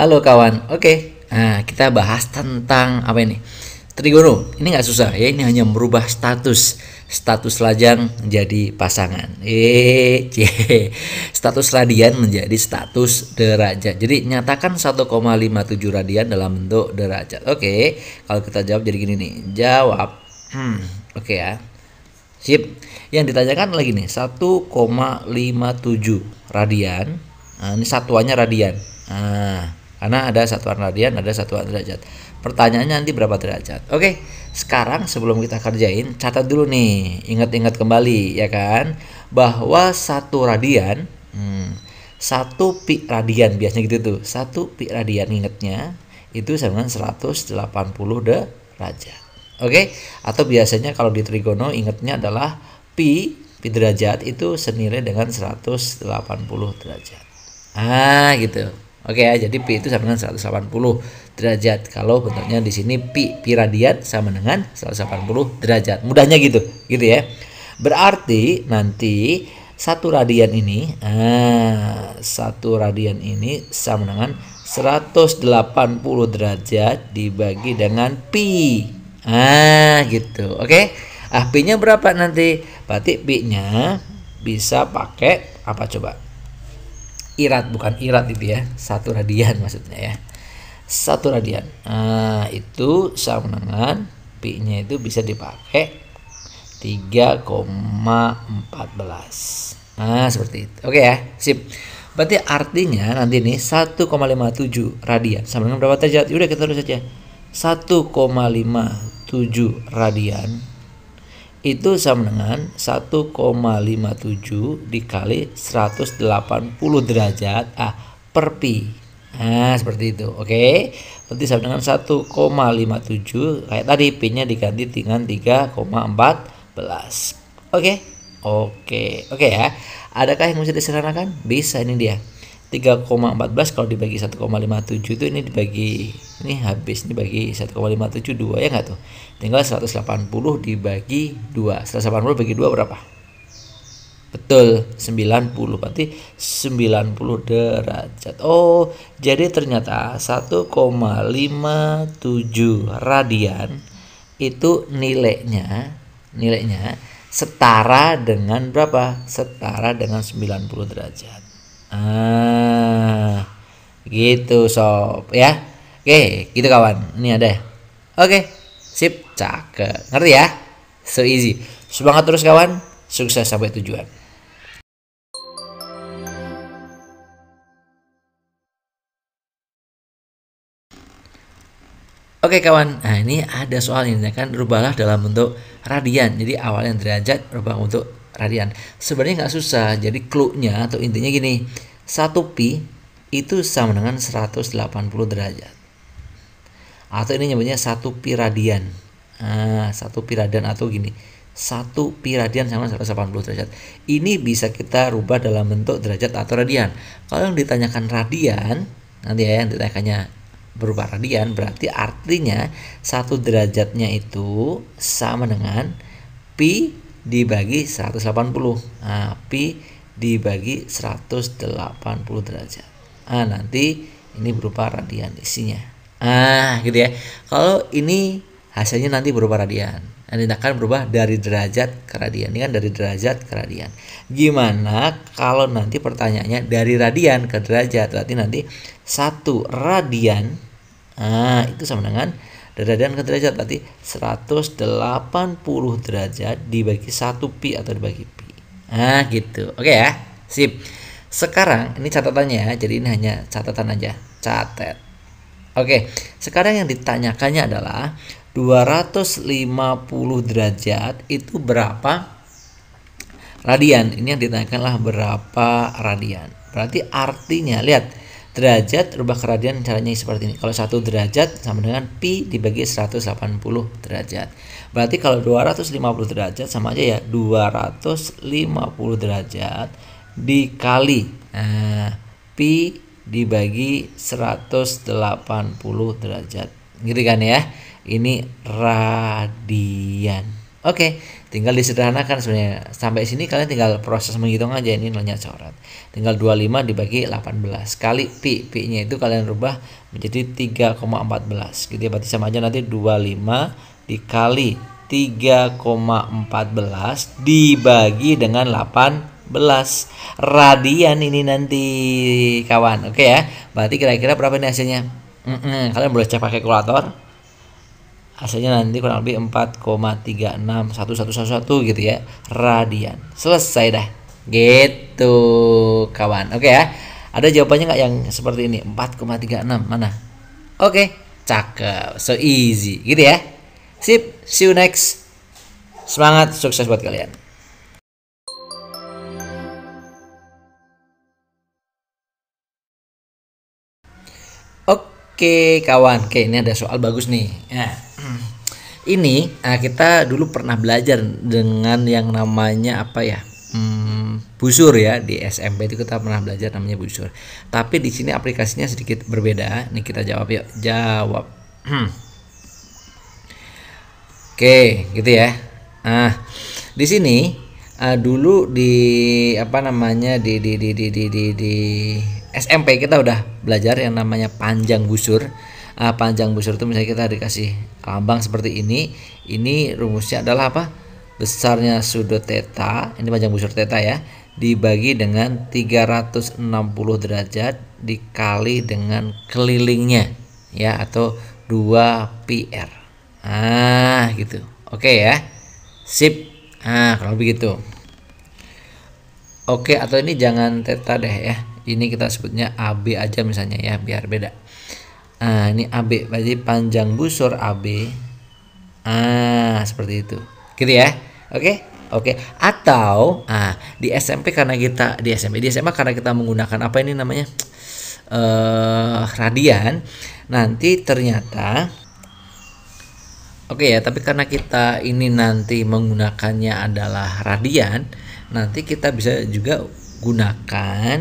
Halo kawan. Oke. Nah, kita bahas tentang apa ini? Trigono. Ini nggak susah ya, ini hanya merubah status status lajang menjadi pasangan. Eh, status radian menjadi status derajat. Jadi nyatakan 1,57 radian dalam bentuk derajat. Oke, kalau kita jawab jadi gini nih. Jawab. Hmm, oke ya. Sip. Yang ditanyakan lagi nih 1,57 radian. Nah, ini satuannya radian. Nah, karena ada satuan radian, ada satuan derajat. Pertanyaannya nanti berapa derajat? Oke, sekarang sebelum kita kerjain, catat dulu nih, ingat-ingat kembali ya kan, bahwa satu radian, hmm, satu pi radian biasanya gitu tuh, satu pi radian ingatnya itu sama dengan 180 derajat. Oke, atau biasanya kalau di trigono ingatnya adalah pi pi derajat itu senilai dengan 180 derajat. Ah, gitu. Oke ya, jadi pi itu sama dengan 180 derajat. Kalau bentuknya di sini pi pi radian sama dengan 180 derajat. Mudahnya gitu, gitu ya. Berarti nanti satu radian ini, ah, satu radian ini sama dengan 180 derajat dibagi dengan pi. Ah, gitu. Oke. Ah, pi-nya berapa nanti? Berarti pi-nya bisa pakai apa coba? irat bukan irat itu ya satu radian maksudnya ya satu radian nah itu sama dengan pi nya itu bisa dipakai 3,14 nah seperti itu oke ya sip berarti artinya nanti nih 1,57 radian sama dengan berapa derajat yaudah kita terus saja 1,57 radian itu sama dengan 1,57 dikali 180 derajat ah per pi. Nah, seperti itu. Oke. Okay? Berarti sama dengan 1,57 kayak tadi p-nya diganti dengan 3,14. Oke. Okay? Oke. Okay. Oke ya. Adakah yang bisa diserahkan Bisa ini dia. 3,14 kalau dibagi 1,57 itu ini dibagi ini habis ini bagi 1,572 ya nggak tuh tinggal 180 dibagi 2 180 bagi 2 berapa Betul, 90. Berarti 90 derajat. Oh, jadi ternyata 1,57 radian itu nilainya nilainya setara dengan berapa? Setara dengan 90 derajat. Ah, gitu sob ya oke gitu kawan ini ada oke sip cakep ngerti ya so easy semangat terus kawan sukses sampai tujuan Oke kawan, nah ini ada soal ini ya kan rubahlah dalam bentuk radian. Jadi awalnya derajat rubah untuk radian. Sebenarnya nggak susah. Jadi clue-nya atau intinya gini, 1pi itu sama dengan 180 derajat. Atau ini nyebutnya 1 pi radian. Ah, 1 pi radian atau gini. 1 pi radian sama 180 derajat. Ini bisa kita rubah dalam bentuk derajat atau radian. Kalau yang ditanyakan radian, nanti ya yang ditanyakannya berubah radian berarti artinya satu derajatnya itu sama dengan pi dibagi 180. Nah, pi dibagi 180 derajat. Ah nanti ini berupa radian isinya. Ah gitu ya. Kalau ini hasilnya nanti berupa radian. Nah, ini akan berubah dari derajat ke radian. Ini kan dari derajat ke radian. Gimana kalau nanti pertanyaannya dari radian ke derajat? Berarti nanti satu radian ah itu sama dengan dari radian ke derajat berarti 180 derajat dibagi 1 pi atau dibagi pi ah gitu oke ya sip sekarang ini catatannya ya, jadi ini hanya catatan aja catet oke sekarang yang ditanyakannya adalah 250 derajat itu berapa radian ini yang ditanyakanlah berapa radian berarti artinya lihat derajat rubah keradian caranya seperti ini kalau satu derajat sama dengan pi dibagi 180 derajat berarti kalau 250 derajat sama aja ya 250 derajat dikali nah, pi dibagi 180 derajat gitu kan ya ini radian Oke, tinggal disederhanakan sebenarnya. Sampai sini kalian tinggal proses menghitung aja ini nolnya coret. Tinggal 25 dibagi 18 kali pi. Pi-nya itu kalian rubah menjadi 3,14. Gitu ya, berarti sama aja nanti 25 dikali 3,14 dibagi dengan 18 radian ini nanti kawan. Oke ya. Berarti kira-kira berapa ini hasilnya? Mm -mm, kalian boleh cek pakai kalkulator hasilnya nanti kurang lebih 4,361111 gitu ya radian selesai dah gitu kawan oke ya ada jawabannya nggak yang seperti ini 4,36 mana oke cakep so easy gitu ya sip see you next semangat sukses buat kalian Oke kawan, oke ini ada soal bagus nih. Ya. Ini eh, kita dulu pernah belajar dengan yang namanya apa ya? Hmm, busur ya di SMP itu kita pernah belajar namanya busur. Tapi di sini aplikasinya sedikit berbeda. Nih kita jawab yuk. Jawab. Hmm. Oke, gitu ya. Nah, di sini uh, dulu di apa namanya di di di di di di, di SMP kita udah belajar yang namanya panjang busur uh, panjang busur itu misalnya kita dikasih lambang seperti ini ini rumusnya adalah apa besarnya sudut theta ini panjang busur theta ya dibagi dengan 360 derajat dikali dengan kelilingnya ya atau 2 PR ah gitu oke okay, ya sip ah kalau begitu oke okay, atau ini jangan theta deh ya ini kita sebutnya AB aja misalnya ya biar beda nah ini AB berarti panjang busur AB ah seperti itu gitu ya oke Oke, atau ah di SMP karena kita di SMP di SMA karena kita menggunakan apa ini namanya eh radian, nanti ternyata Oke okay ya, tapi karena kita ini nanti menggunakannya adalah radian, nanti kita bisa juga gunakan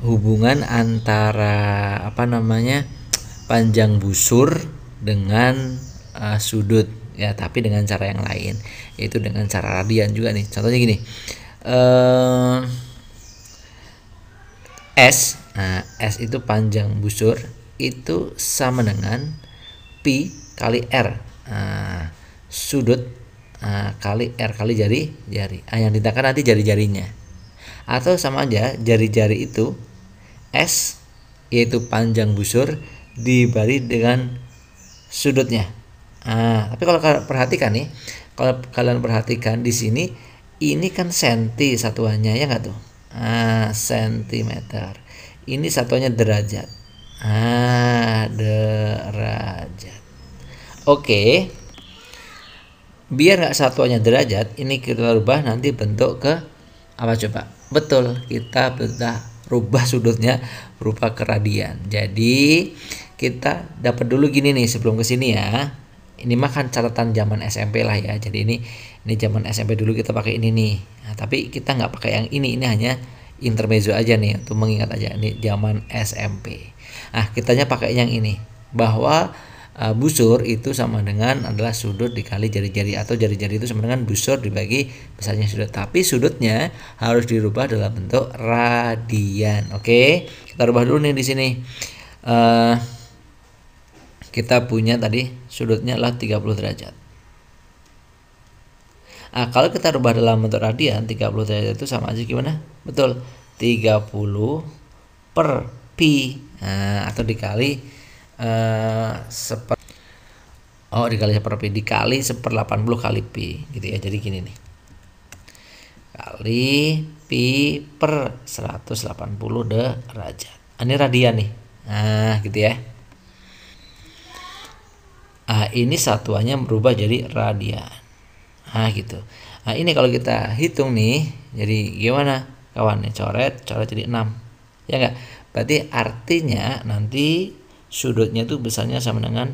hubungan antara apa namanya panjang busur dengan uh, sudut ya tapi dengan cara yang lain yaitu dengan cara radian juga nih contohnya gini uh, S nah, S itu panjang busur itu sama dengan pi kali r nah, sudut nah, kali r kali jari jari nah, yang ditakar nanti jari jarinya atau sama aja jari jari itu S yaitu panjang busur dibalik dengan sudutnya. Nah, tapi kalau perhatikan nih, kalau kalian perhatikan di sini ini kan senti satuannya ya nggak tuh? Ah, sentimeter. Ini satuannya derajat. Ah, derajat. Oke. Biar nggak satuannya derajat, ini kita rubah nanti bentuk ke apa coba? Betul, kita bedah rubah sudutnya berupa keradian jadi kita dapat dulu gini nih sebelum ke sini ya ini mah kan catatan zaman SMP lah ya jadi ini ini zaman SMP dulu kita pakai ini nih nah, tapi kita nggak pakai yang ini ini hanya intermezzo aja nih untuk mengingat aja ini zaman SMP Ah kitanya pakai yang ini bahwa uh, busur itu sama dengan adalah sudut dikali jari-jari atau jari-jari itu sama dengan busur dibagi besarnya sudut. Tapi sudutnya harus dirubah dalam bentuk radian. Oke, kita rubah dulu nih di sini. Uh, kita punya tadi sudutnya adalah 30 derajat. Nah, kalau kita rubah dalam bentuk radian 30 derajat itu sama aja gimana? Betul. 30 per pi nah, atau dikali Eh, seper oh dikali seper pi dikali seper 80 kali pi gitu ya jadi gini nih kali pi per 180 derajat ah, ini radian nih nah gitu ya ah ini satuannya berubah jadi radian ah gitu nah ini kalau kita hitung nih jadi gimana kawan coret coret jadi 6 ya enggak berarti artinya nanti sudutnya itu besarnya sama dengan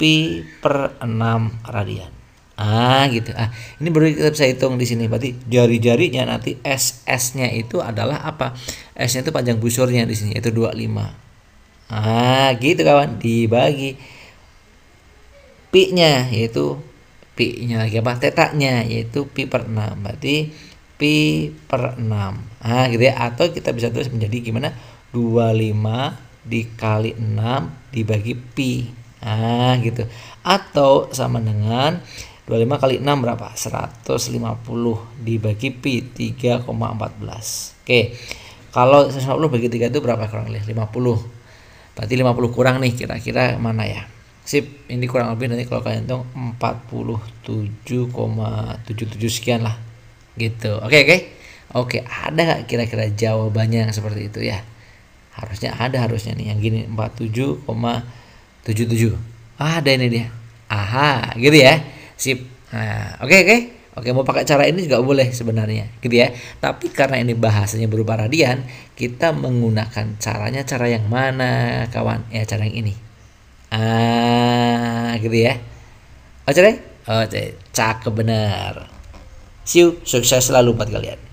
pi per 6 radian ah gitu ah ini baru kita bisa hitung di sini berarti jari-jarinya nanti SS nya itu adalah apa S nya itu panjang busurnya di sini yaitu 25 ah gitu kawan dibagi pi nya yaitu pi nya lagi apa tetanya yaitu pi per 6 berarti pi per 6 ah gitu ya atau kita bisa tulis menjadi gimana 25 dikali 6 dibagi pi. Nah, gitu. Atau sama dengan 25 kali 6 berapa? 150 dibagi pi 3,14. Oke. Kalau 150 bagi 3 itu berapa kurang lebih? 50. Berarti 50 kurang nih kira-kira mana ya? Sip, ini kurang lebih nanti kalau kalian hitung 47,77 sekian lah. Gitu. Oke, oke. Oke, ada nggak kira-kira jawabannya yang seperti itu ya? harusnya ada harusnya nih yang gini 47,77 ah, ada ini dia aha gitu ya sip nah oke okay, oke okay. Oke mau pakai cara ini juga boleh sebenarnya gitu ya tapi karena ini bahasanya berupa radian kita menggunakan caranya cara yang mana kawan ya cara yang ini ah gitu ya oke oke cakep benar see you sukses selalu buat kalian